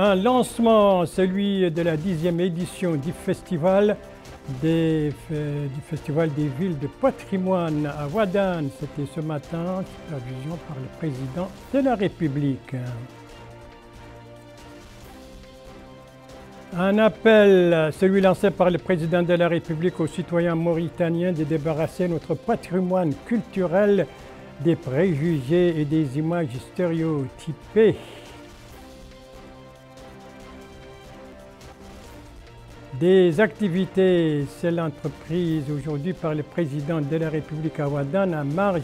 un lancement, celui de la dixième édition du festival des, du Festival des villes de patrimoine à Wadan. C'était ce matin, vision par le président de la République. Un appel, celui lancé par le président de la République aux citoyens mauritaniens de débarrasser notre patrimoine culturel des préjugés et des images stéréotypées. des activités. C'est l'entreprise aujourd'hui par le président de la République Awadan à marge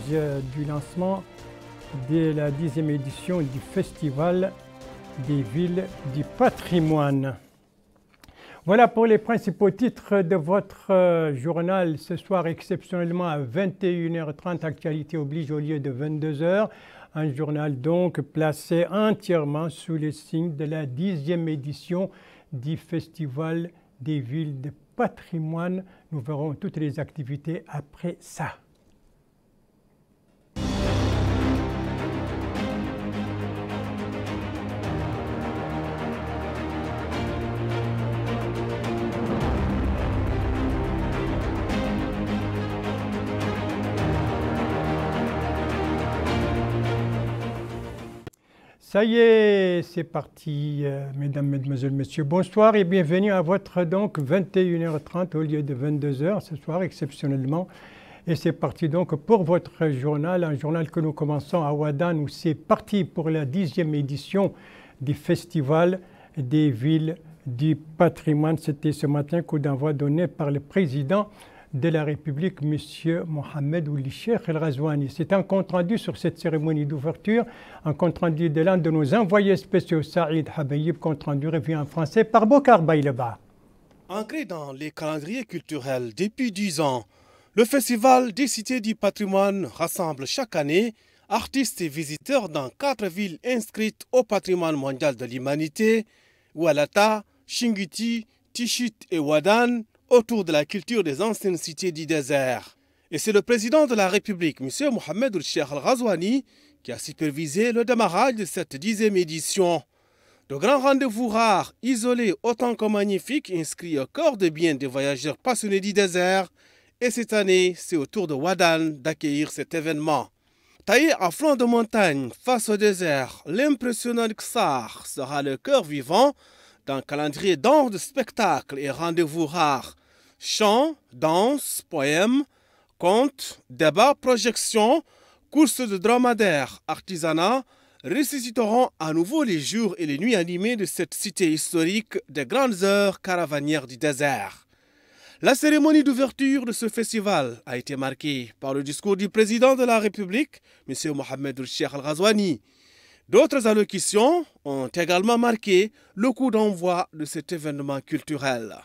du lancement de la dixième édition du Festival des villes du patrimoine. Voilà pour les principaux titres de votre euh, journal ce soir, exceptionnellement à 21h30, actualité oblige au lieu de 22h. Un journal donc placé entièrement sous les signes de la dixième édition du Festival des villes de patrimoine. Nous verrons toutes les activités après ça. Ça y est, c'est parti, euh, mesdames, mesdemoiselles, messieurs. Bonsoir et bienvenue à votre donc 21h30 au lieu de 22h ce soir exceptionnellement. Et c'est parti donc pour votre journal, un journal que nous commençons à Ouadan où c'est parti pour la dixième édition du Festival des villes du patrimoine. C'était ce matin coup d'envoi donné par le président de la République, M. Mohamed Ouli El Razouani. C'est un compte-rendu sur cette cérémonie d'ouverture, un compte-rendu de l'un de nos envoyés spéciaux, Saïd Habayib, compte-rendu révisé en français par Bokar Bayleba. Ancré dans les calendriers culturels depuis dix ans, le Festival des Cités du Patrimoine rassemble chaque année artistes et visiteurs dans quatre villes inscrites au patrimoine mondial de l'humanité, Oualata, Shinguti, Tichit et Wadan, autour de la culture des anciennes cités du désert. Et c'est le président de la République, M. Mohamed Cheikh Al-Razouani, qui a supervisé le démarrage de cette dixième édition. De grands rendez-vous rares, isolés autant que magnifiques, inscrits au corps de bien des voyageurs passionnés du désert. Et cette année, c'est au tour de Wadan d'accueillir cet événement. Taillé à flanc de montagne, face au désert, l'impressionnant Ksar sera le cœur vivant d'un calendrier d'or de spectacles et rendez-vous rares chants, danses, poèmes, contes, débats, projections, courses de dromadaires, artisanat, ressusciteront à nouveau les jours et les nuits animés de cette cité historique des grandes heures caravanières du désert. La cérémonie d'ouverture de ce festival a été marquée par le discours du président de la République, M. Mohamed Cheikh Al-Ghazouani. D'autres allocutions ont également marqué le coup d'envoi de cet événement culturel.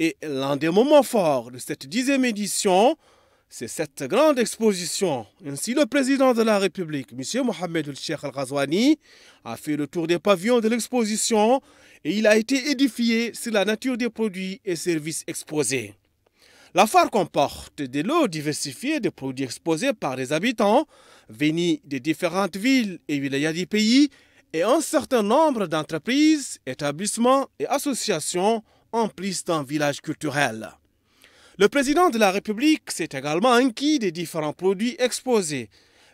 Et l'un des moments forts de cette dixième édition, c'est cette grande exposition. Ainsi, le président de la République, M. Mohamed El Sheikh Al-Ghazouani, a fait le tour des pavillons de l'exposition et il a été édifié sur la nature des produits et services exposés. La phare comporte des lots diversifiés de produits exposés par les habitants venus des différentes villes et villages du pays et un certain nombre d'entreprises, établissements et associations en plus d'un village culturel. Le président de la République s'est également inquiet des différents produits exposés.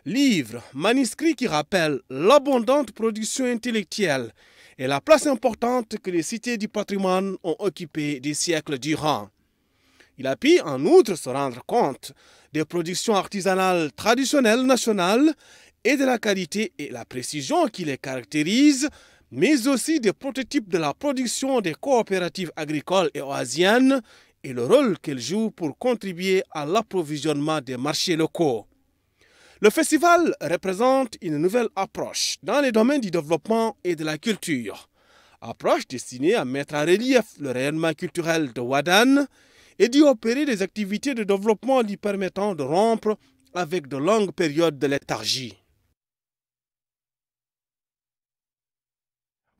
Livres, manuscrits qui rappellent l'abondante production intellectuelle et la place importante que les cités du patrimoine ont occupée des siècles durant. Il a pu en outre se rendre compte des productions artisanales traditionnelles nationales et de la qualité et la précision qui les caractérisent mais aussi des prototypes de la production des coopératives agricoles et oasiennes et le rôle qu'elles jouent pour contribuer à l'approvisionnement des marchés locaux. Le festival représente une nouvelle approche dans les domaines du développement et de la culture, approche destinée à mettre en relief le rayonnement culturel de Wadan et d'y opérer des activités de développement lui permettant de rompre avec de longues périodes de léthargie.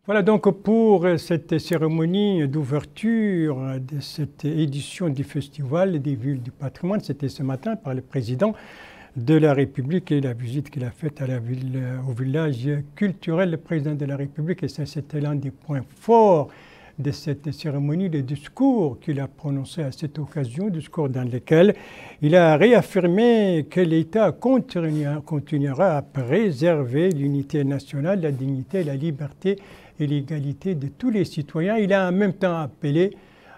Voilà donc pour cette cérémonie d'ouverture de cette édition du Festival des villes du patrimoine. C'était ce matin par le président de la République et la visite qu'il a faite au village culturel, le président de la République. Et ça, c'était l'un des points forts de cette cérémonie, le discours qu'il a prononcé à cette occasion, discours dans lequel il a réaffirmé que l'État continuera, à préserver l'unité nationale, la dignité la liberté l'égalité de tous les citoyens. Il a en même temps appelé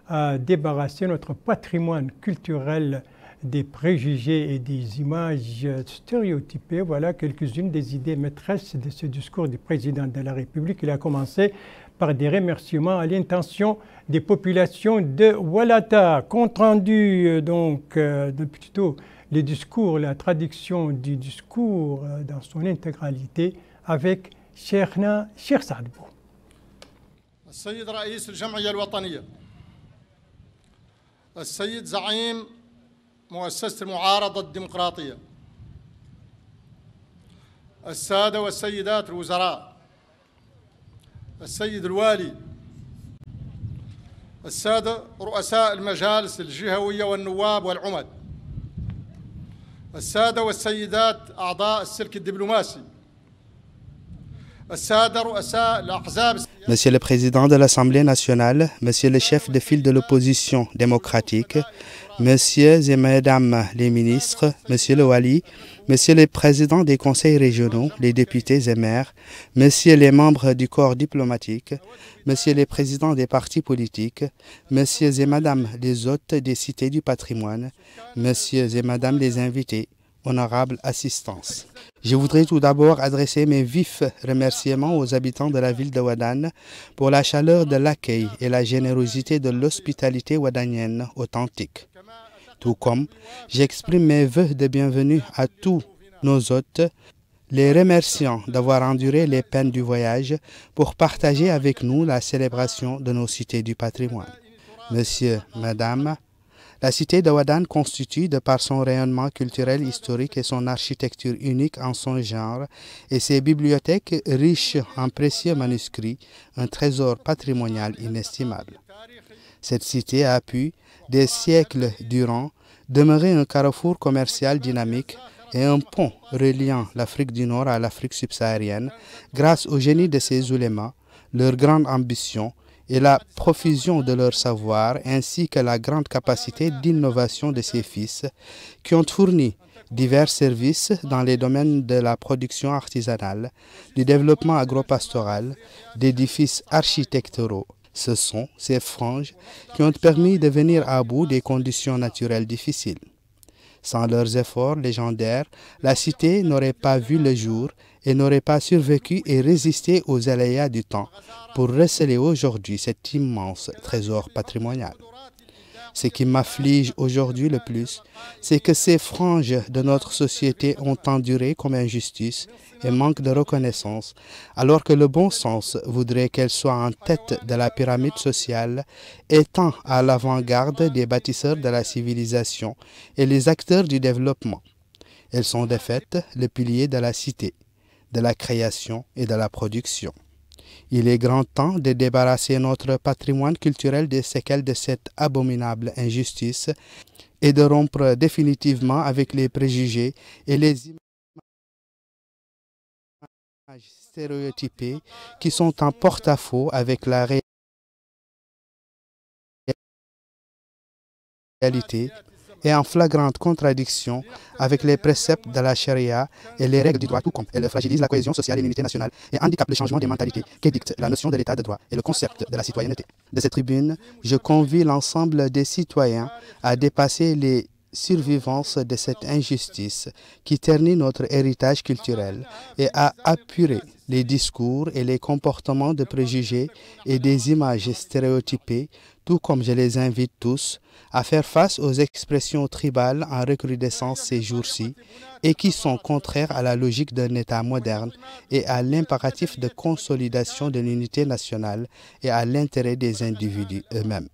à débarrasser notre patrimoine culturel des préjugés et des images stéréotypées. Voilà quelques-unes des idées maîtresses de ce discours du président de la République. Il a commencé par des remerciements à l'intention des populations de Walata. Compte rendu, euh, donc, euh, depuis plutôt le discours, la traduction du discours euh, dans son intégralité avec Cherna Chersadbou. السيد رئيس الجمعية الوطنية السيد زعيم مؤسسة المعارضة الديمقراطية السادة والسيدات الوزراء السيد الوالي السادة رؤساء المجالس الجهوية والنواب والعمد السادة والسيدات أعضاء السلك الدبلوماسي Monsieur le Président de l'Assemblée nationale, Monsieur le chef de file de l'opposition démocratique, Messieurs et Mesdames les ministres, Monsieur le Wali, Monsieur les présidents des conseils régionaux, les députés et maires, Messieurs les membres du corps diplomatique, Monsieur les présidents des partis politiques, Messieurs et Madame les hôtes des cités du patrimoine, Messieurs et Madame les invités, honorable assistance. Je voudrais tout d'abord adresser mes vifs remerciements aux habitants de la ville de Wadan pour la chaleur de l'accueil et la générosité de l'hospitalité wadanienne authentique. Tout comme j'exprime mes voeux de bienvenue à tous nos hôtes, les remerciant d'avoir enduré les peines du voyage pour partager avec nous la célébration de nos cités du patrimoine. Monsieur, Madame, la cité de Wadan constitue, de par son rayonnement culturel historique et son architecture unique en son genre, et ses bibliothèques riches en précieux manuscrits, un trésor patrimonial inestimable. Cette cité a pu, des siècles durant, demeurer un carrefour commercial dynamique et un pont reliant l'Afrique du Nord à l'Afrique subsaharienne grâce au génie de ses oulémas, leur grande ambition et la profusion de leur savoir ainsi que la grande capacité d'innovation de ses fils qui ont fourni divers services dans les domaines de la production artisanale, du développement agropastoral, d'édifices architecturaux. Ce sont ces franges qui ont permis de venir à bout des conditions naturelles difficiles. Sans leurs efforts légendaires, la cité n'aurait pas vu le jour et n'aurait pas survécu et résisté aux aléas du temps pour receler aujourd'hui cet immense trésor patrimonial. Ce qui m'afflige aujourd'hui le plus, c'est que ces franges de notre société ont enduré comme injustice et manque de reconnaissance, alors que le bon sens voudrait qu'elles soient en tête de la pyramide sociale, étant à l'avant-garde des bâtisseurs de la civilisation et les acteurs du développement. Elles sont de fait le pilier de la cité de la création et de la production. Il est grand temps de débarrasser notre patrimoine culturel des séquelles de cette abominable injustice et de rompre définitivement avec les préjugés et les images stéréotypées qui sont en porte-à-faux avec la réalité est en flagrante contradiction avec les préceptes de la charia et les règles du droit tout compte. Elle fragilise la cohésion sociale et l'unité nationale et handicape le changement des mentalités qu'édicte la notion de l'état de droit et le concept de la citoyenneté. De cette tribune, je convie l'ensemble des citoyens à dépasser les survivances de cette injustice qui ternit notre héritage culturel et à apurer les discours et les comportements de préjugés et des images stéréotypées tout comme je les invite tous à faire face aux expressions tribales en recrudescence ces jours-ci et qui sont contraires à la logique d'un État moderne et à l'impératif de consolidation de l'unité nationale et à l'intérêt des individus eux-mêmes.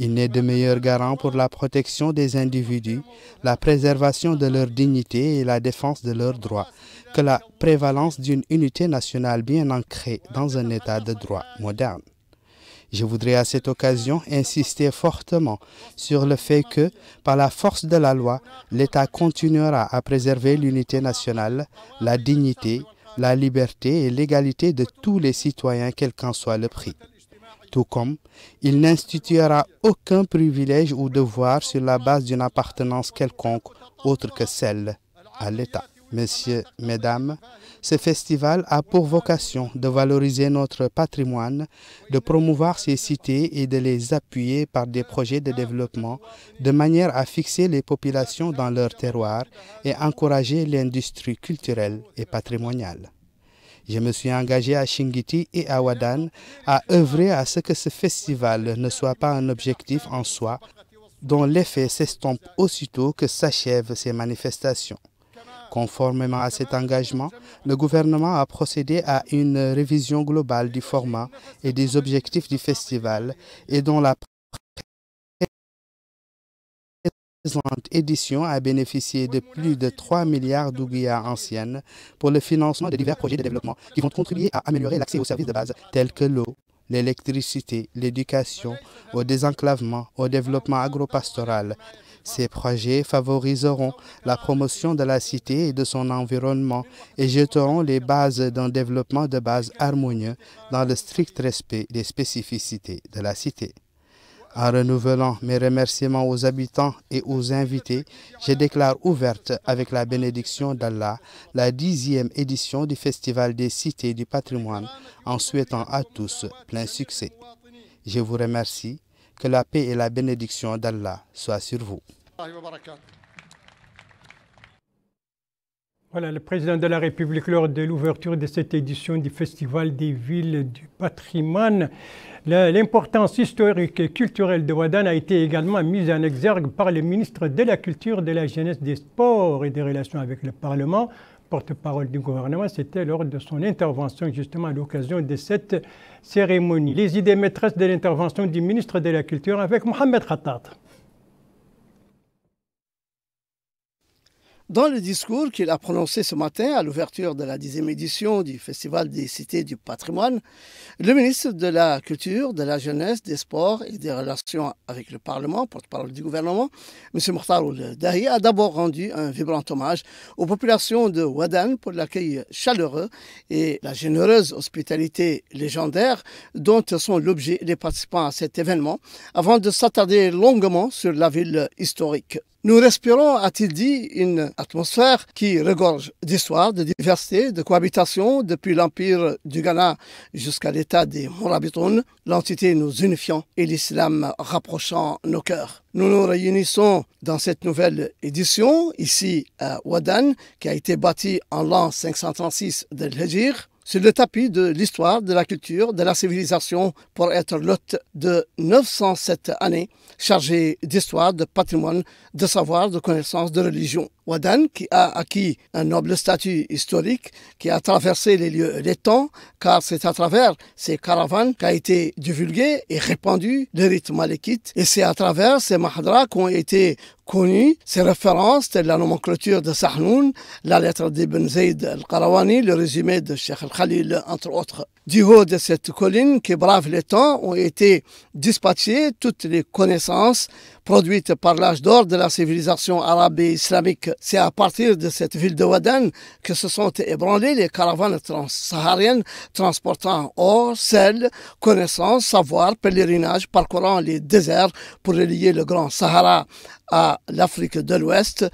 Il n'est de meilleur garant pour la protection des individus, la préservation de leur dignité et la défense de leurs droits que la prévalence d'une unité nationale bien ancrée dans un État de droit moderne. Je voudrais à cette occasion insister fortement sur le fait que, par la force de la loi, l'État continuera à préserver l'unité nationale, la dignité, la liberté et l'égalité de tous les citoyens, quel qu'en soit le prix. Tout comme, il n'instituera aucun privilège ou devoir sur la base d'une appartenance quelconque autre que celle à l'État. Messieurs, Mesdames, ce festival a pour vocation de valoriser notre patrimoine, de promouvoir ces cités et de les appuyer par des projets de développement de manière à fixer les populations dans leur terroir et encourager l'industrie culturelle et patrimoniale. Je me suis engagé à Shingiti et à Wadan à œuvrer à ce que ce festival ne soit pas un objectif en soi, dont l'effet s'estompe aussitôt que s'achèvent ces manifestations. Conformément à cet engagement, le gouvernement a procédé à une révision globale du format et des objectifs du festival et dont la présente édition a bénéficié de plus de 3 milliards d'ouguias anciennes pour le financement de divers projets de développement qui vont contribuer à améliorer l'accès aux services de base tels que l'eau, l'électricité, l'éducation, au désenclavement, au développement agropastoral. Ces projets favoriseront la promotion de la cité et de son environnement et jetteront les bases d'un développement de base harmonieux dans le strict respect des spécificités de la cité. En renouvelant mes remerciements aux habitants et aux invités, je déclare ouverte avec la bénédiction d'Allah la dixième édition du Festival des cités du patrimoine en souhaitant à tous plein succès. Je vous remercie. Que la paix et la bénédiction d'Allah soient sur vous. Voilà, le président de la République, lors de l'ouverture de cette édition du Festival des villes du patrimoine, l'importance historique et culturelle de Wadan a été également mise en exergue par le ministre de la Culture, de la Jeunesse, des Sports et des Relations avec le Parlement, porte-parole du gouvernement, c'était lors de son intervention justement à l'occasion de cette cérémonie. Les idées maîtresses de l'intervention du ministre de la Culture avec Mohamed Khatat. Dans le discours qu'il a prononcé ce matin à l'ouverture de la dixième édition du Festival des cités du patrimoine, le ministre de la Culture, de la Jeunesse, des Sports et des Relations avec le Parlement, porte-parole du gouvernement, M. Mokhtar Dahi, a d'abord rendu un vibrant hommage aux populations de Wadan pour l'accueil chaleureux et la généreuse hospitalité légendaire dont sont l'objet les participants à cet événement, avant de s'attarder longuement sur la ville historique. Nous respirons, a-t-il dit, une atmosphère qui regorge d'histoire, de diversité, de cohabitation depuis l'empire du Ghana jusqu'à l'état des Morabitoun, l'entité nous unifiant et l'islam rapprochant nos cœurs. Nous nous réunissons dans cette nouvelle édition, ici à Wadan, qui a été bâtie en l'an 536 de l'hégire. C'est le tapis de l'histoire, de la culture, de la civilisation pour être l'hôte de 907 années chargées d'histoire, de patrimoine, de savoir, de connaissances, de religion. Wadan, qui a acquis un noble statut historique, qui a traversé les lieux des temps, car c'est à travers ces caravanes qu'a été divulgué et répandu le rite malékite. Et c'est à travers ces mahadras qu'ont été connues ces références, telles la nomenclature de Sahnoun, la lettre d'Ibn Zayd al-Qarawani, le résumé de Sheikh al-Khalil, entre autres. Du haut de cette colline qui brave les temps ont été dispatchées toutes les connaissances produite par l'âge d'or de la civilisation arabe et islamique. C'est à partir de cette ville de Wadan que se sont ébranlées les caravanes transsahariennes transportant or, sel, connaissances, savoir, pèlerinage, parcourant les déserts pour relier le Grand Sahara à l'Afrique de l'Ouest,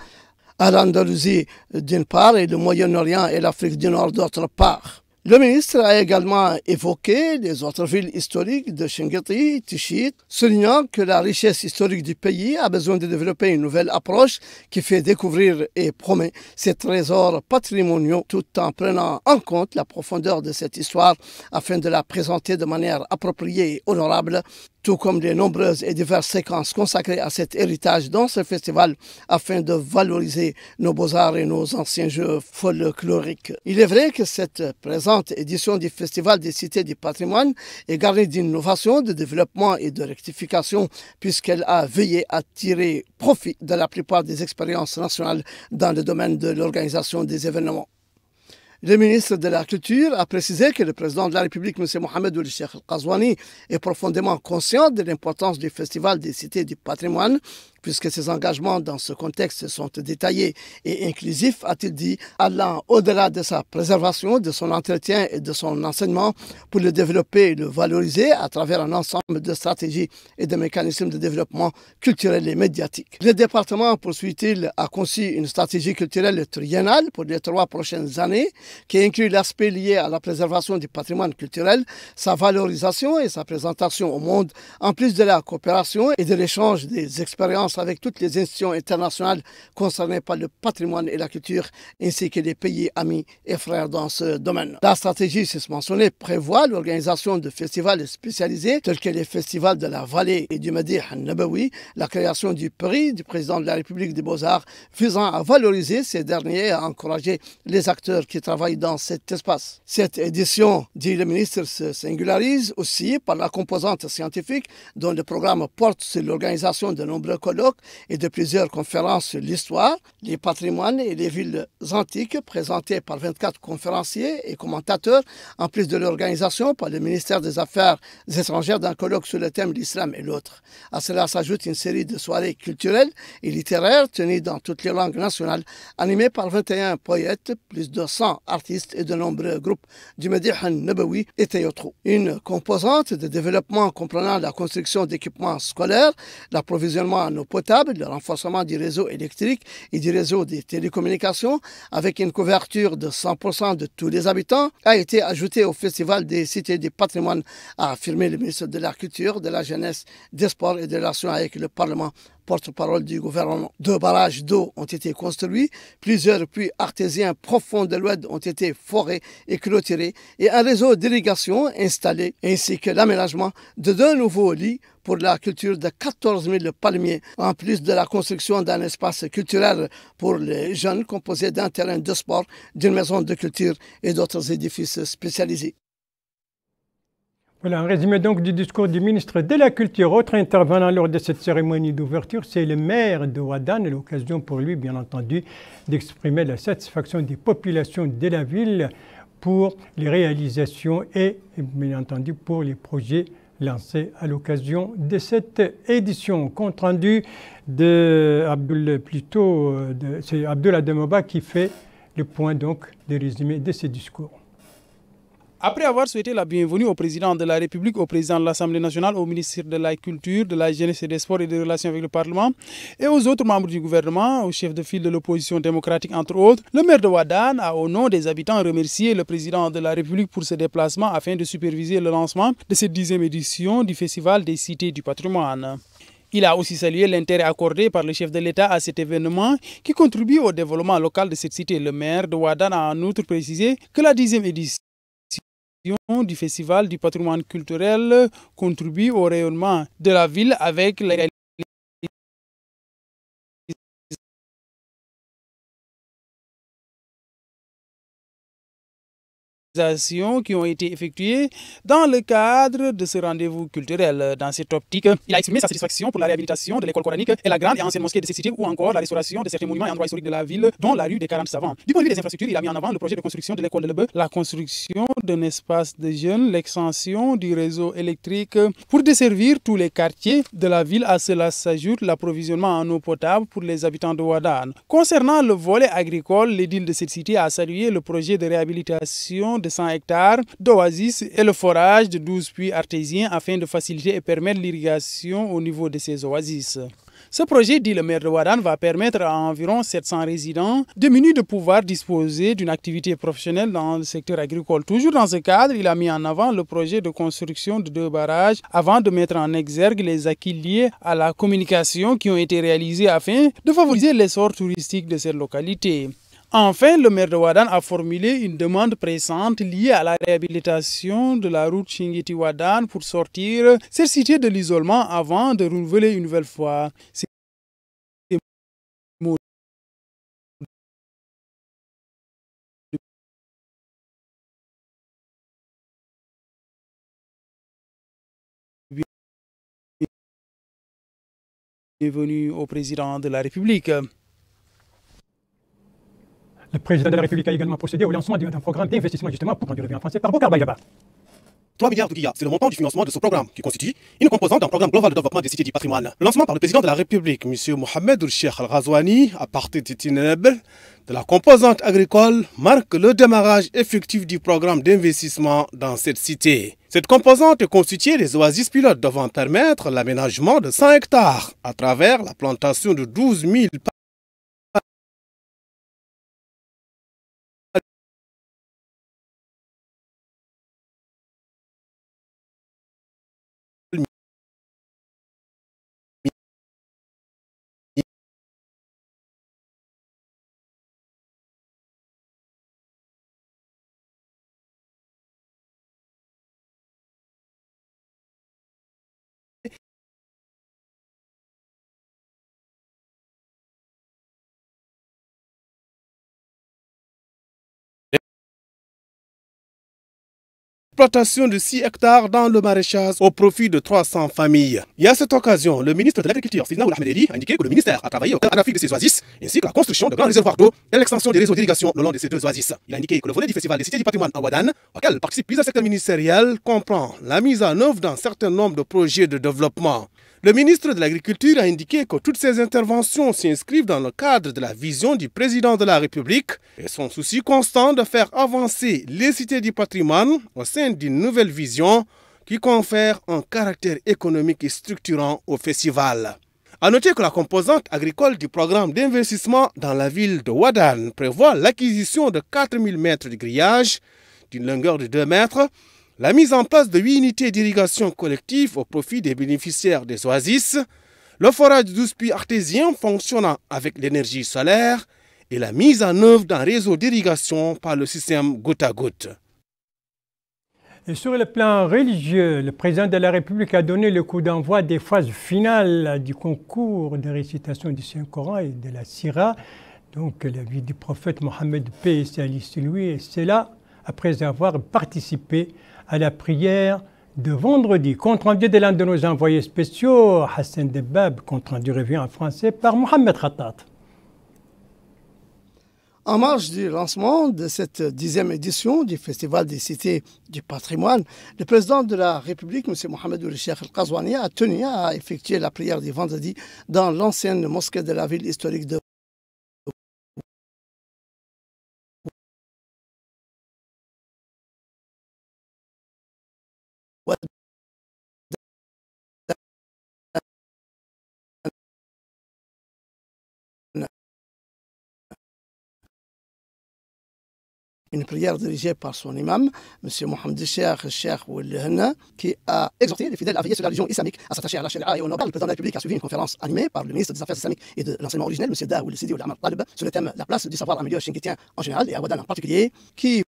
à l'Andalousie d'une part et le Moyen-Orient et l'Afrique du Nord d'autre part. Le ministre a également évoqué les autres villes historiques de Chengeti, Tichit, soulignant que la richesse historique du pays a besoin de développer une nouvelle approche qui fait découvrir et promet ses trésors patrimoniaux tout en prenant en compte la profondeur de cette histoire afin de la présenter de manière appropriée et honorable tout comme les nombreuses et diverses séquences consacrées à cet héritage dans ce festival afin de valoriser nos beaux-arts et nos anciens jeux folkloriques. Il est vrai que cette présente édition du Festival des Cités du Patrimoine est garnie d'innovation, de développement et de rectification puisqu'elle a veillé à tirer profit de la plupart des expériences nationales dans le domaine de l'organisation des événements. Le ministre de la Culture a précisé que le président de la République, M. Mohamed Ould al est profondément conscient de l'importance du Festival des cités du patrimoine puisque ses engagements dans ce contexte sont détaillés et inclusifs, a-t-il dit, allant au-delà de sa préservation, de son entretien et de son enseignement pour le développer et le valoriser à travers un ensemble de stratégies et de mécanismes de développement culturel et médiatique. Le département, poursuit-il, a conçu une stratégie culturelle triennale pour les trois prochaines années qui inclut l'aspect lié à la préservation du patrimoine culturel, sa valorisation et sa présentation au monde, en plus de la coopération et de l'échange des expériences avec toutes les institutions internationales concernées par le patrimoine et la culture, ainsi que les pays amis et frères dans ce domaine. La stratégie susmentionnée prévoit l'organisation de festivals spécialisés tels que les festivals de la vallée et du Madih Nabawi, la création du prix du président de la République des Beaux-Arts visant à valoriser ces derniers et à encourager les acteurs qui travaillent dans cet espace. Cette édition, dit le ministre, se singularise aussi par la composante scientifique dont le programme porte sur l'organisation de nombreux colloques et de plusieurs conférences sur l'histoire, les patrimoines et les villes antiques présentées par 24 conférenciers et commentateurs, en plus de l'organisation par le ministère des Affaires étrangères d'un colloque sur le thème l'islam et l'autre. À cela s'ajoute une série de soirées culturelles et littéraires tenues dans toutes les langues nationales, animées par 21 poètes, plus de 100 artistes et de nombreux groupes du Medihan Nabawi et Une composante de développement comprenant la construction d'équipements scolaires, l'approvisionnement en eau le renforcement du réseau électrique et du réseau des télécommunications avec une couverture de 100% de tous les habitants a été ajouté au Festival des cités du patrimoine, a affirmé le ministre de la Culture, de la Jeunesse, des Sports et des Relations avec le Parlement porte-parole du gouvernement. Deux barrages d'eau ont été construits, plusieurs puits artésiens profonds de l'Oued ont été forés et clôturés et un réseau d'irrigation installé ainsi que l'aménagement de deux nouveaux lits pour la culture de 14 000 palmiers, en plus de la construction d'un espace culturel pour les jeunes composé d'un terrain de sport, d'une maison de culture et d'autres édifices spécialisés. Voilà un résumé donc du discours du ministre de la Culture. Autre intervenant lors de cette cérémonie d'ouverture, c'est le maire de Wadan, L'occasion pour lui, bien entendu, d'exprimer la satisfaction des populations de la ville pour les réalisations et, bien entendu, pour les projets lancés à l'occasion de cette édition. Compte rendu de Abdul, plutôt, euh, c'est Abdullah Demoba qui fait le point donc des résumés de ces discours. Après avoir souhaité la bienvenue au président de la République, au président de l'Assemblée nationale, au ministre de la Culture, de la Jeunesse et des Sports et des Relations avec le Parlement, et aux autres membres du gouvernement, aux chefs de file de l'opposition démocratique entre autres, le maire de Wadan a au nom des habitants remercié le président de la République pour ce déplacement afin de superviser le lancement de cette dixième édition du Festival des cités du patrimoine. Il a aussi salué l'intérêt accordé par le chef de l'État à cet événement qui contribue au développement local de cette cité. Le maire de Wadan a en outre précisé que la dixième édition du Festival du patrimoine culturel contribue au rayonnement de la ville avec les qui ont été effectuées dans le cadre de ce rendez-vous culturel. Dans cette optique, il a exprimé sa satisfaction pour la réhabilitation de l'école coranique et la grande et ancienne mosquée de ces cités ou encore la restauration de certains monuments et endroits historiques de la ville, dont la rue des 40 savants. Du point de vue des infrastructures, il a mis en avant le projet de construction de l'école de Lebeu, la construction d'un espace de jeunes, l'extension du réseau électrique pour desservir tous les quartiers de la ville. À cela s'ajoute l'approvisionnement en eau potable pour les habitants de Wadan. Concernant le volet agricole, l'édile de cette cité a salué le projet de réhabilitation de 100 hectares d'oasis et le forage de 12 puits artésiens afin de faciliter et permettre l'irrigation au niveau de ces oasis. Ce projet, dit le maire de Wadan, va permettre à environ 700 résidents de minutes de pouvoir disposer d'une activité professionnelle dans le secteur agricole. Toujours dans ce cadre, il a mis en avant le projet de construction de deux barrages avant de mettre en exergue les acquis liés à la communication qui ont été réalisés afin de favoriser l'essor touristique de cette localité. Enfin, le maire de Wadan a formulé une demande pressante liée à la réhabilitation de la route Chingiti-Wadan pour sortir cette cité de l'isolement avant de renouveler une nouvelle fois. venu au président de la République. Le président de la République a également procédé au lancement d'un programme d'investissement justement pour conduire le en français par Bokar Bayaba. 3 milliards de c'est le montant du financement de ce programme qui constitue une composante d'un programme global de développement des cités du patrimoine. Le lancement par le président de la République, M. Mohamed Cheikh Al-Ghazouani, à partir de Tineb, de la composante agricole marque le démarrage effectif du programme d'investissement dans cette cité. Cette composante est constituée des oasis pilotes devant permettre l'aménagement de 100 hectares à travers la plantation de 12 000 exploitation de 6 hectares dans le maraîchage au profit de 300 familles. Et à cette occasion, le ministre de l'Agriculture, Sidna Ahmedeli, a indiqué que le ministère a travaillé au cœur de ces oasis, ainsi que la construction de grands réservoirs d'eau et l'extension des réseaux d'irrigation le long de ces deux oasis. Il a indiqué que le volet du festival des cités du patrimoine à Wadan, auquel participent plusieurs secteurs ministériels, comprend la mise en œuvre d'un certain nombre de projets de développement. Le ministre de l'Agriculture a indiqué que toutes ces interventions s'inscrivent dans le cadre de la vision du président de la République et son souci constant de faire avancer les cités du patrimoine au sein d'une nouvelle vision qui confère un caractère économique et structurant au festival. A noter que la composante agricole du programme d'investissement dans la ville de Wadan prévoit l'acquisition de 4000 mètres de grillage d'une longueur de 2 mètres la mise en place de huit unités d'irrigation collective au profit des bénéficiaires des oasis, le forage 12 puits artésiens fonctionnant avec l'énergie solaire et la mise en œuvre d'un réseau d'irrigation par le système goutte à goutte. Et sur le plan religieux, le président de la République a donné le coup d'envoi des phases finales du concours de récitation du Saint-Coran et de la Syrah. Donc la vie du prophète Mohammed P. et lui, et c'est là après avoir participé à la prière de vendredi. Compte rendu de l'un de nos envoyés spéciaux, Hassan Debab, compte rendu revu en français par Mohamed Ratat. En marge du lancement de cette dixième édition du Festival des cités du patrimoine, le président de la République, M. Mohamed Cheikh al a tenu à effectuer la prière du vendredi dans l'ancienne mosquée de la ville historique de une prière dirigée par son imam, M. Mohamed Cheikh, Cheikh Hena, qui a exhorté les fidèles à veiller sur la religion islamique, à s'attacher à la Sharia et au nobel. Le président de la République a suivi une conférence animée par le ministre des Affaires islamiques et de l'enseignement originel, M. Daoul Sidi Olamar Talib, sur le thème La place du savoir dans le milieu en général et à Wadan en particulier, qui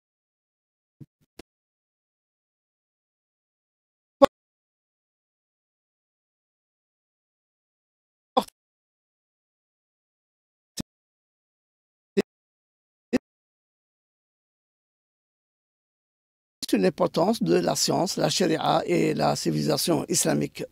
l'importance de la science, la charia et la civilisation islamique.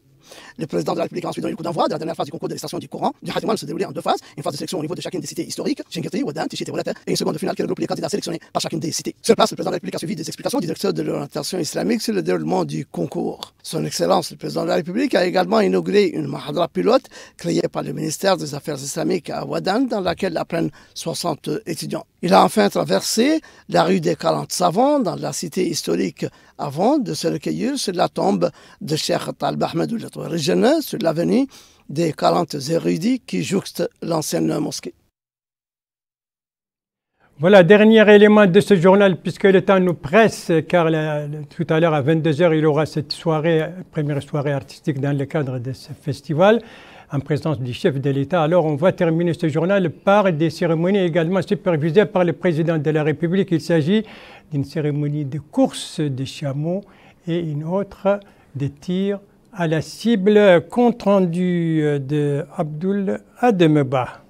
Le président de la République a ensuite donné le coup d'envoi de la dernière phase du concours de l'élection du Coran. Du Khatiman se déroulait en deux phases, une phase de sélection au niveau de chacune des cités historiques, Shingati, Wadan, Tichit et et une seconde finale qui regroupe les candidats sélectionnés par chacune des cités. Sur place, le président de la République a suivi des explications du directeur de l'orientation islamique sur le déroulement du concours. Son Excellence, le président de la République, a également inauguré une mahadra pilote créée par le ministère des Affaires islamiques à Wadan, dans laquelle apprennent 60 étudiants. Il a enfin traversé la rue des 40 savants dans la cité historique avant de se recueillir sur la tombe de Cheikh le Ahmed sur l'avenue des 40 érudits qui jouxte l'ancienne mosquée. Voilà, dernier élément de ce journal, puisque le temps nous presse, car tout à l'heure à 22h, il y aura cette soirée, première soirée artistique dans le cadre de ce festival en présence du chef de l'État. Alors on va terminer ce journal par des cérémonies également supervisées par le président de la République. Il s'agit d'une cérémonie de course de chameaux et une autre de tir à la cible, compte rendu de Abdul Ademba.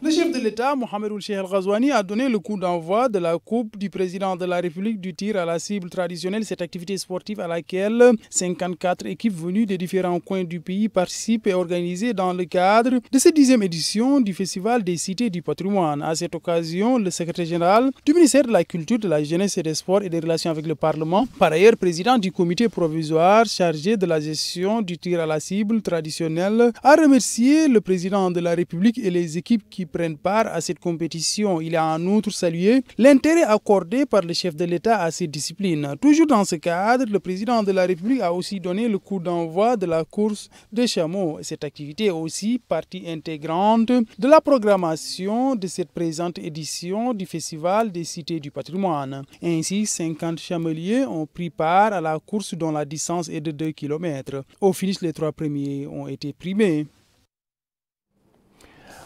Le chef de l'État, Mohamed Oulcheh El-Ghazouani, a donné le coup d'envoi de la Coupe du président de la République du tir à la cible traditionnelle, cette activité sportive à laquelle 54 équipes venues des différents coins du pays participent et organisées dans le cadre de cette dixième édition du Festival des cités du patrimoine. À cette occasion, le secrétaire général du ministère de la Culture, de la Jeunesse et des Sports et des Relations avec le Parlement, par ailleurs président du comité provisoire chargé de la gestion du tir à la cible traditionnelle, a remercié le président de la République et les équipes qui prennent part à cette compétition. Il a en outre salué l'intérêt accordé par le chef de l'État à cette discipline. Toujours dans ce cadre, le président de la République a aussi donné le coup d'envoi de la course des chameaux. Cette activité est aussi partie intégrante de la programmation de cette présente édition du Festival des cités du patrimoine. Ainsi, 50 chameliers ont pris part à la course dont la distance est de 2 km. Au finish, les trois premiers ont été primés.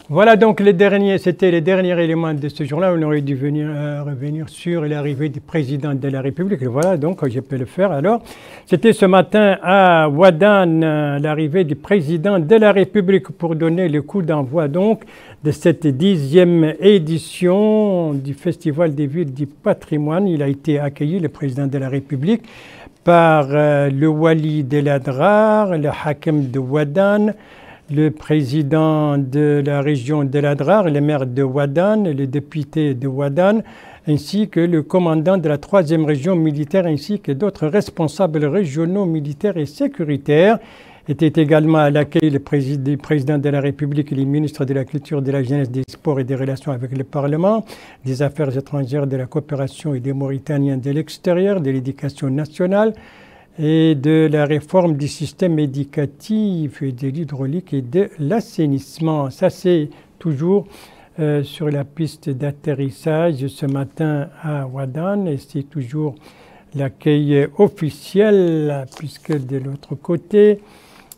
Voilà donc les derniers, c'était les derniers éléments de ce jour-là. On aurait dû euh, revenir sur l'arrivée du président de la République. voilà donc, j'ai pu le faire. Alors, c'était ce matin à Wadan, euh, l'arrivée du président de la République pour donner le coup d'envoi donc de cette dixième édition du Festival des villes du patrimoine. Il a été accueilli, le président de la République, par euh, le Wali de l'Adrar, le hakem de Wadan, le président de la région de l'Adrar, le maire de Wadan, le député de Wadan, ainsi que le commandant de la troisième région militaire, ainsi que d'autres responsables régionaux militaires et sécuritaires. étaient également à l'accueil le président de la République les ministres de la Culture, de la Jeunesse, des Sports et des Relations avec le Parlement, des Affaires étrangères, de la Coopération et des Mauritaniens de l'Extérieur, de l'Éducation nationale, et de la réforme du système éducatif et de l'hydraulique et de l'assainissement. Ça, c'est toujours euh, sur la piste d'atterrissage ce matin à Wadan et c'est toujours l'accueil officiel puisque de l'autre côté,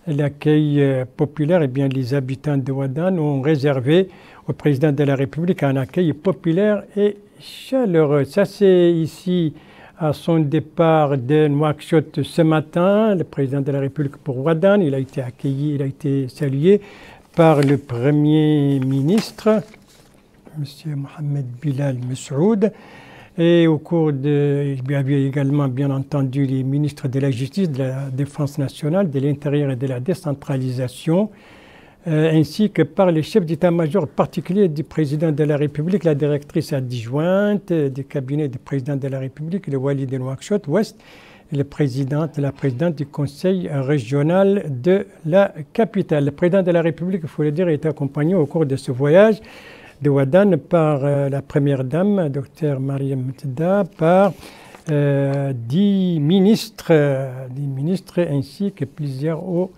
l'accueil euh, populaire, eh bien, les habitants de Wadan ont réservé au président de la République un accueil populaire et chaleureux. Ça, c'est ici à son départ de Nouakchott ce matin, le président de la République pour Ouadan. Il a été accueilli, il a été salué par le Premier ministre, M. Mohamed Bilal Mesroud, Et au cours de. Il y avait également, bien entendu, les ministres de la Justice, de la Défense nationale, de l'Intérieur et de la décentralisation. Euh, ainsi que par les chefs d'état-major particuliers du président de la République, la directrice adjointe euh, du cabinet du président de la République, le wali de Nouakchott Ouest, le président, la présidente du conseil régional de la capitale. Le président de la République, il faut le dire, est accompagné au cours de ce voyage de Wadan par euh, la première dame, docteur Mariam Teda, par ministres, dix ministres ainsi que plusieurs hauts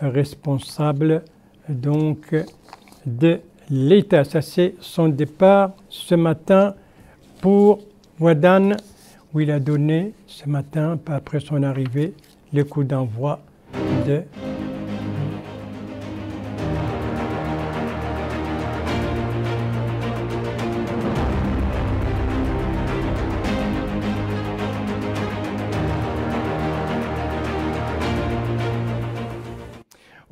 responsables donc de l'État. Ça, c'est son départ ce matin pour Wadan, où il a donné ce matin, après son arrivée, le coup d'envoi de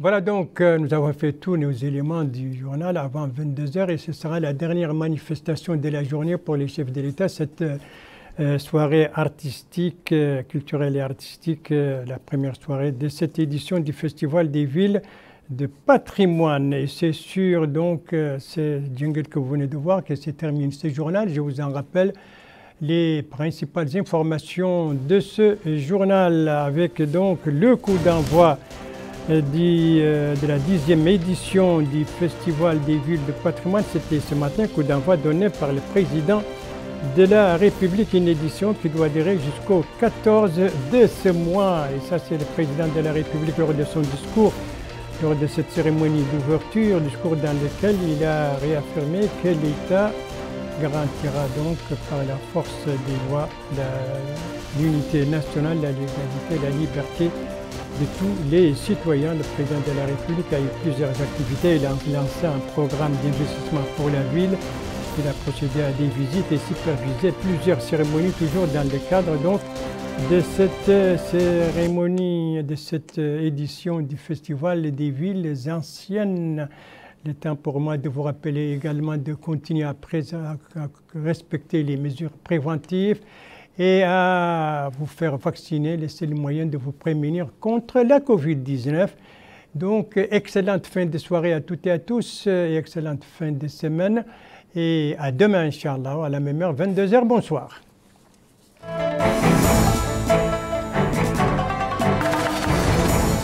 Voilà donc, euh, nous avons fait tous nos éléments du journal avant 22h et ce sera la dernière manifestation de la journée pour les chefs de l'État, cette euh, euh, soirée artistique, culturelle et artistique, la première soirée de cette édition du Festival des villes de patrimoine. Et c'est sûr, donc, c'est jungle que vous venez de voir, que se termine ce journal. Je vous en rappelle les principales informations de ce journal avec donc le coup d'envoi euh, euh, de la dixième édition du Festival des villes de patrimoine. C'était ce matin coup d'envoi donné par le président de la République, une édition qui doit durer jusqu'au 14 de ce mois. Et ça, c'est le président de la République lors de son discours, lors de cette cérémonie d'ouverture, discours dans lequel il a réaffirmé que l'État garantira donc par la force des lois l'unité nationale, la légalité, la liberté de tous les citoyens. Le président de la République a eu plusieurs activités. Il a lancé un programme d'investissement pour la ville. Il a procédé à des visites et supervisé plusieurs cérémonies, toujours dans le cadre donc, de cette euh, cérémonie, de cette euh, édition du Festival des villes anciennes. Le temps pour moi de vous rappeler également de continuer à respecter les mesures préventives et à vous faire vacciner, laisser les moyens de vous prémunir contre la Covid-19. Donc, excellente fin de soirée à toutes et à tous euh, et excellente fin de semaine. Et à demain, Inch'Allah, à la même heure, 22h. Bonsoir.